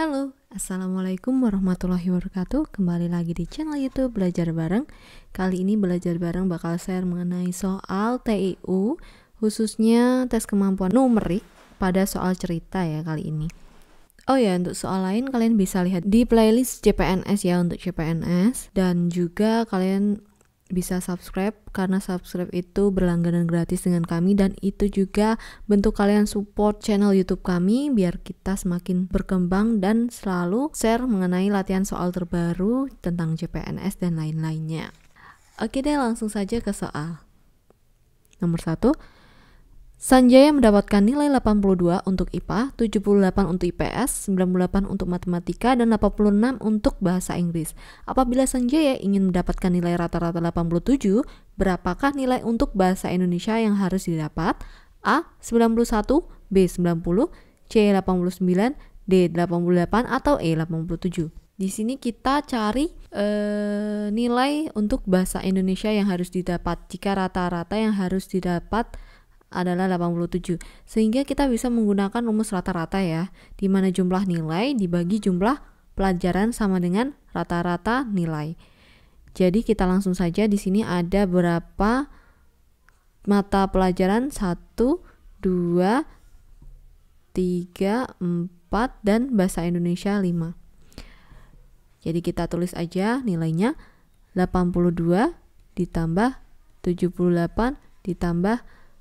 Halo, Assalamualaikum warahmatullahi wabarakatuh Kembali lagi di channel youtube Belajar Bareng Kali ini Belajar Bareng bakal share mengenai soal TIU Khususnya tes kemampuan numerik pada soal cerita ya kali ini Oh ya, untuk soal lain kalian bisa lihat di playlist CPNS ya untuk CPNS Dan juga kalian bisa subscribe karena subscribe itu berlangganan gratis dengan kami dan itu juga bentuk kalian support channel YouTube kami biar kita semakin berkembang dan selalu share mengenai latihan soal terbaru tentang cpns dan lain-lainnya. Oke deh langsung saja ke soal. Nomor 1, Sanjaya mendapatkan nilai 82 untuk IPA, 78 untuk IPS, 98 untuk matematika, dan 86 untuk bahasa Inggris. Apabila Sanjaya ingin mendapatkan nilai rata-rata 87, berapakah nilai untuk bahasa Indonesia yang harus didapat? A. 91, B. 90, C. 89, D. 88, atau E. 87. Di sini kita cari e, nilai untuk bahasa Indonesia yang harus didapat. Jika rata-rata yang harus didapat adalah 87. Sehingga kita bisa menggunakan rumus rata-rata ya, di mana jumlah nilai dibagi jumlah pelajaran sama dengan rata-rata nilai. Jadi kita langsung saja di sini ada berapa mata pelajaran 1 2 3 4 dan bahasa Indonesia 5. Jadi kita tulis aja nilainya 82 ditambah 78 ditambah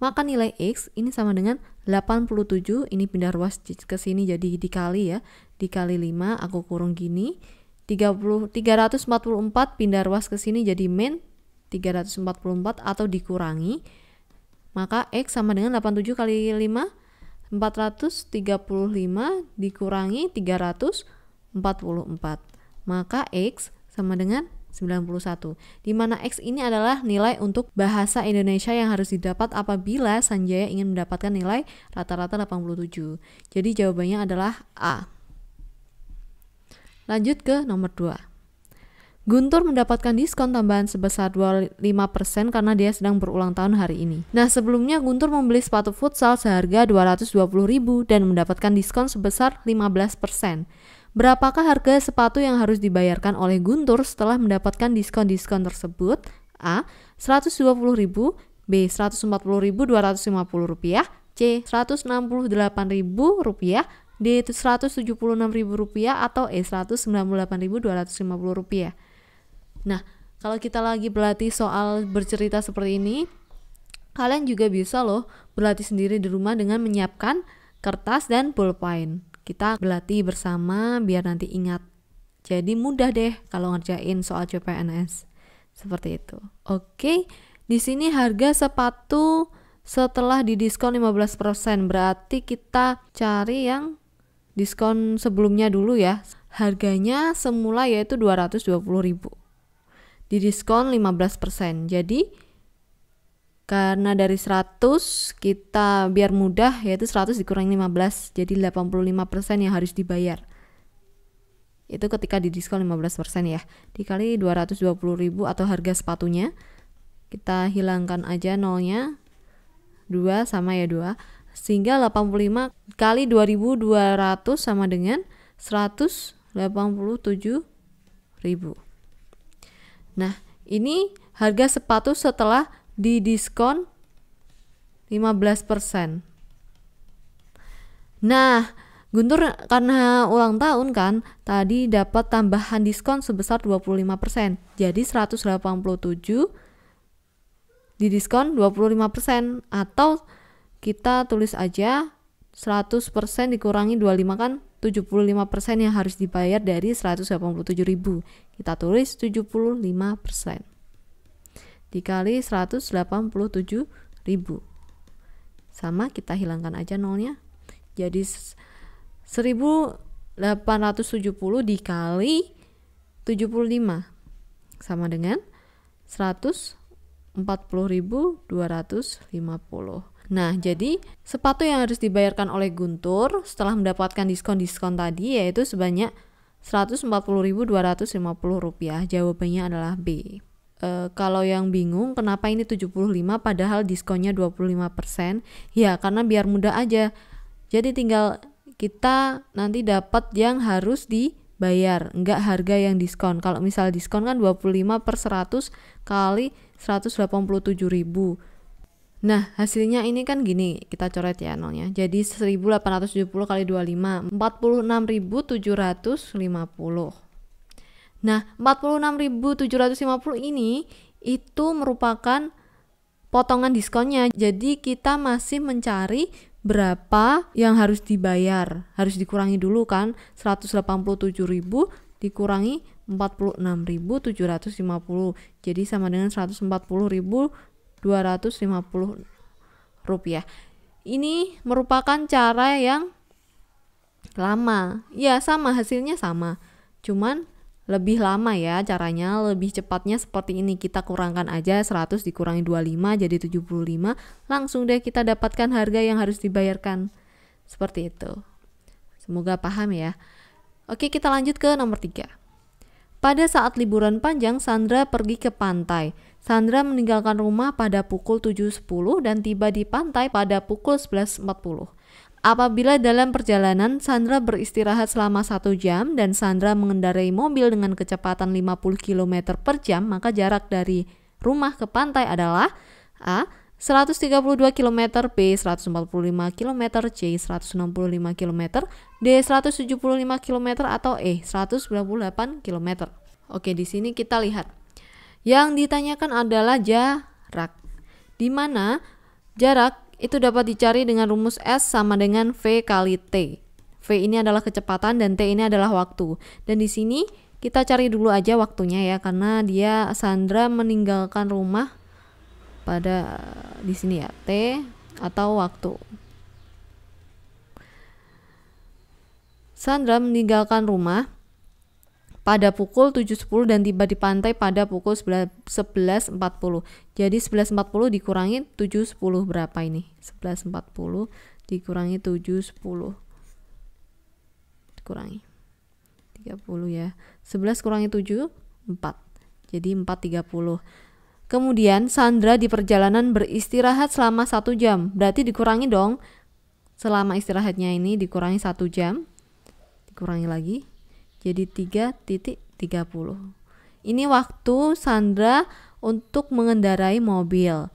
Maka nilai X ini sama dengan 87, ini pindah ruas ke sini jadi dikali ya, dikali 5 aku kurung gini, 30, 344 pindah ruas ke sini jadi min 344 atau dikurangi, maka X sama dengan 87 kali 5, 435 dikurangi 344. Maka X sama dengan 91. Di mana X ini adalah nilai untuk bahasa Indonesia yang harus didapat apabila Sanjaya ingin mendapatkan nilai rata-rata 87. Jadi jawabannya adalah A. Lanjut ke nomor 2. Guntur mendapatkan diskon tambahan sebesar 25% karena dia sedang berulang tahun hari ini. Nah, sebelumnya Guntur membeli sepatu futsal seharga 220.000 dan mendapatkan diskon sebesar 15%. Berapakah harga sepatu yang harus dibayarkan oleh Guntur setelah mendapatkan diskon-diskon tersebut? A. 120.000, B. 140.250 rupiah, C. 168.000 rupiah, D. 176.000 rupiah, atau E. 198.250 rupiah. Nah, kalau kita lagi berlatih soal bercerita seperti ini, kalian juga bisa loh berlatih sendiri di rumah dengan menyiapkan kertas dan pulpen. Kita berlatih bersama biar nanti ingat. Jadi mudah deh kalau ngerjain soal CPNS. Seperti itu. Oke, di sini harga sepatu setelah didiskon 15%, berarti kita cari yang diskon sebelumnya dulu ya. Harganya semula yaitu 220.000. Didiskon 15%. Jadi karena dari 100 kita biar mudah yaitu 100 dikurangi 15 jadi 85% yang harus dibayar itu ketika di diskon 15% ya dikali 220.000 atau harga sepatunya kita hilangkan aja nolnya 2 sama ya 2 sehingga 85 kali 2200 sama dengan 187.000 nah ini harga sepatu setelah di diskon 15%. Nah, Guntur karena ulang tahun kan, tadi dapat tambahan diskon sebesar 25%. Jadi 187 di diskon 25% atau kita tulis aja 100% dikurangi 25 kan 75% yang harus dibayar dari 187.000. Kita tulis 75% dikali 187 ribu sama kita hilangkan aja nolnya jadi 1870 dikali 75 sama dengan 140.250 nah jadi sepatu yang harus dibayarkan oleh Guntur setelah mendapatkan diskon-diskon tadi yaitu sebanyak 140.250 rupiah jawabannya adalah B E, kalau yang bingung kenapa ini 75 padahal diskonnya 25%, ya karena biar mudah aja. Jadi tinggal kita nanti dapat yang harus dibayar, enggak harga yang diskon. Kalau misal diskon kan 25 per 100 kali 187 ribu. Nah, hasilnya ini kan gini, kita coret ya nolnya. Jadi 1870 kali 25, 46.750. Nah, 46.750 ini itu merupakan potongan diskonnya. Jadi kita masih mencari berapa yang harus dibayar. Harus dikurangi dulu kan 187.000 dikurangi 46.750. Jadi sama dengan 140.250 rupiah. Ini merupakan cara yang lama. Ya, sama hasilnya sama. Cuman lebih lama ya caranya lebih cepatnya seperti ini kita kurangkan aja 100 dikurangi 25 jadi 75 langsung deh kita dapatkan harga yang harus dibayarkan seperti itu semoga paham ya oke kita lanjut ke nomor 3 pada saat liburan panjang Sandra pergi ke pantai Sandra meninggalkan rumah pada pukul 7.10 dan tiba di pantai pada pukul 11.40 Apabila dalam perjalanan Sandra beristirahat selama satu jam dan Sandra mengendarai mobil dengan kecepatan 50 km per jam, maka jarak dari rumah ke pantai adalah A. 132 km, B 145 km, C 165 km, D 175 km atau E 198 km. Oke, di sini kita lihat. Yang ditanyakan adalah jarak. Di mana jarak itu dapat dicari dengan rumus S sama dengan V kali T. V ini adalah kecepatan dan T ini adalah waktu. Dan di sini kita cari dulu aja waktunya ya karena dia Sandra meninggalkan rumah pada di sini ya T atau waktu. Sandra meninggalkan rumah pada pukul 7.10 dan tiba di pantai pada pukul 11.40. Jadi 11.40 dikurangi 7.10 berapa ini? 11.40 dikurangi 7.10. Dikurangi. 30 ya. 11 kurangi 7 4. Jadi 4.30. Kemudian Sandra di perjalanan beristirahat selama 1 jam. Berarti dikurangi dong selama istirahatnya ini dikurangi 1 jam. Dikurangi lagi jadi 3.30. Ini waktu Sandra untuk mengendarai mobil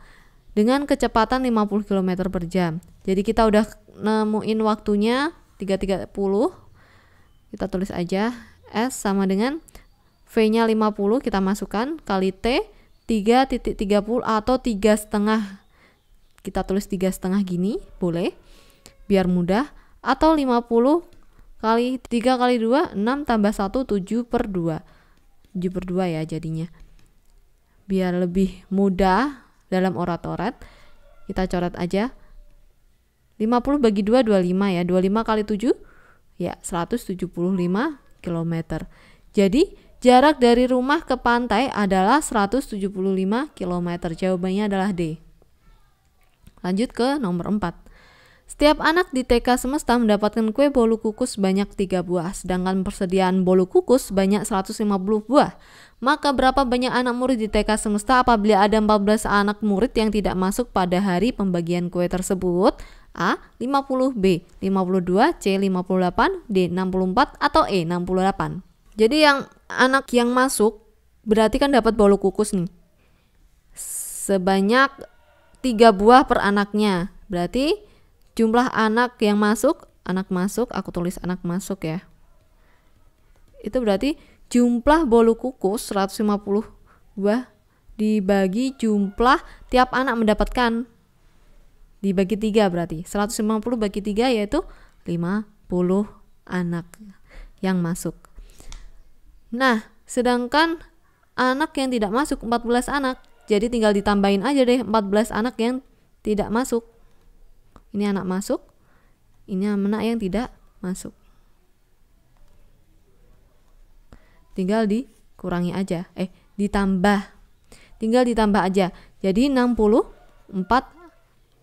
dengan kecepatan 50 km per jam. Jadi kita udah nemuin waktunya 3.30. Kita tulis aja S sama dengan V-nya 50 kita masukkan kali T 3.30 atau tiga setengah kita tulis tiga setengah gini boleh biar mudah atau 50 kali 3 kali 2 6 tambah 1 7 per 2 7 per 2 ya jadinya biar lebih mudah dalam orat-orat kita coret aja 50 bagi 2 25 ya 25 kali 7 ya 175 km jadi jarak dari rumah ke pantai adalah 175 km jawabannya adalah D lanjut ke nomor 4 setiap anak di TK Semesta mendapatkan kue bolu kukus banyak 3 buah, sedangkan persediaan bolu kukus sebanyak 150 buah. Maka berapa banyak anak murid di TK Semesta apabila ada 14 anak murid yang tidak masuk pada hari pembagian kue tersebut? A. 50 B. 52 C. 58 D. 64 atau E. 68 Jadi yang anak yang masuk berarti kan dapat bolu kukus nih. Sebanyak 3 buah per anaknya. Berarti jumlah anak yang masuk, anak masuk, aku tulis anak masuk ya. Itu berarti jumlah bolu kukus 150 buah dibagi jumlah tiap anak mendapatkan dibagi 3 berarti 150 bagi 3 yaitu 50 anak yang masuk nah sedangkan anak yang tidak masuk 14 anak jadi tinggal ditambahin aja deh 14 anak yang tidak masuk ini anak masuk, ini anak yang tidak masuk. Tinggal dikurangi aja, eh ditambah. Tinggal ditambah aja. Jadi 64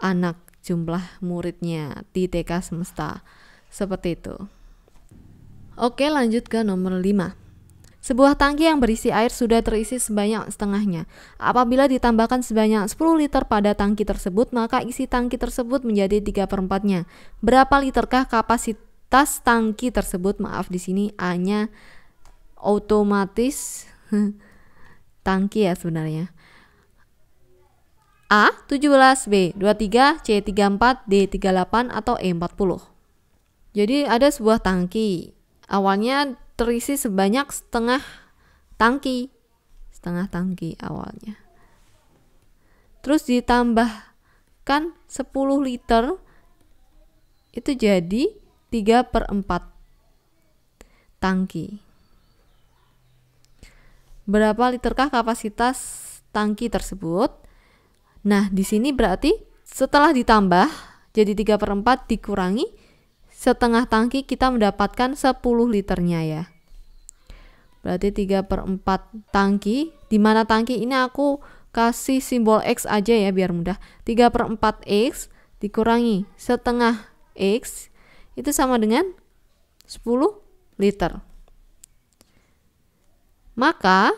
anak jumlah muridnya di TK semesta. Seperti itu. Oke, lanjut ke nomor 5. Sebuah tangki yang berisi air sudah terisi sebanyak setengahnya. Apabila ditambahkan sebanyak 10 liter pada tangki tersebut, maka isi tangki tersebut menjadi 3 per 4-nya. Berapa literkah kapasitas tangki tersebut? Maaf di sini A-nya otomatis tangki ya sebenarnya. A 17, B 23, C 34, D 38 atau E 40. Jadi ada sebuah tangki. Awalnya terisi sebanyak setengah tangki setengah tangki awalnya terus ditambahkan 10 liter itu jadi 3 per 4 tangki berapa literkah kapasitas tangki tersebut nah di sini berarti setelah ditambah jadi 3 per 4 dikurangi setengah tangki kita mendapatkan 10 liternya ya berarti 3 per 4 tangki di mana tangki ini aku kasih simbol X aja ya biar mudah 3 per 4 X dikurangi setengah X itu sama dengan 10 liter maka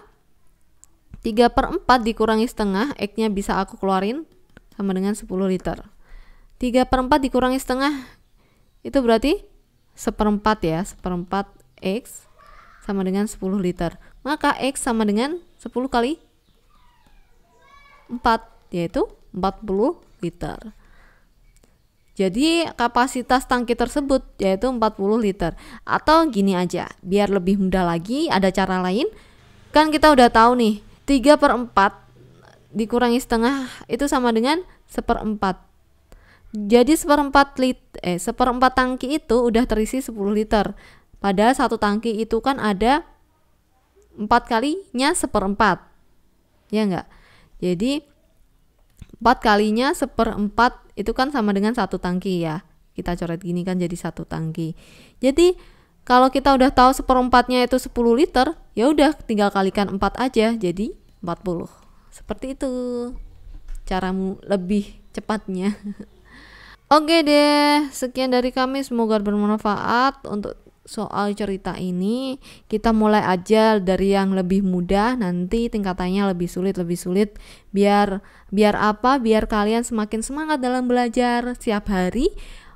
3 per 4 dikurangi setengah X nya bisa aku keluarin sama dengan 10 liter 3 per 4 dikurangi setengah itu berarti seperempat ya seperempat X sama dengan 10 liter. Maka X sama dengan 10 kali 4, yaitu 40 liter. Jadi kapasitas tangki tersebut yaitu 40 liter. Atau gini aja, biar lebih mudah lagi ada cara lain. Kan kita udah tahu nih, 3 per 4 dikurangi setengah itu sama dengan seperempat. Jadi seperempat lit eh seperempat tangki itu udah terisi 10 liter. Padahal satu tangki itu kan ada empat kalinya seperempat. Ya enggak? Jadi empat kalinya seperempat itu kan sama dengan satu tangki ya. Kita coret gini kan jadi satu tangki. Jadi kalau kita udah tahu seperempatnya itu 10 liter, ya udah tinggal kalikan 4 aja jadi 40. Seperti itu. Caramu lebih cepatnya. Oke deh, sekian dari kami semoga bermanfaat untuk soal cerita ini kita mulai aja dari yang lebih mudah nanti tingkatannya lebih sulit lebih sulit biar biar apa biar kalian semakin semangat dalam belajar setiap hari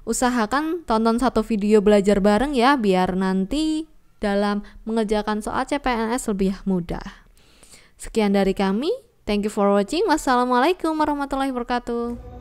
usahakan tonton satu video belajar bareng ya biar nanti dalam mengerjakan soal CPNS lebih mudah sekian dari kami thank you for watching wassalamualaikum warahmatullahi wabarakatuh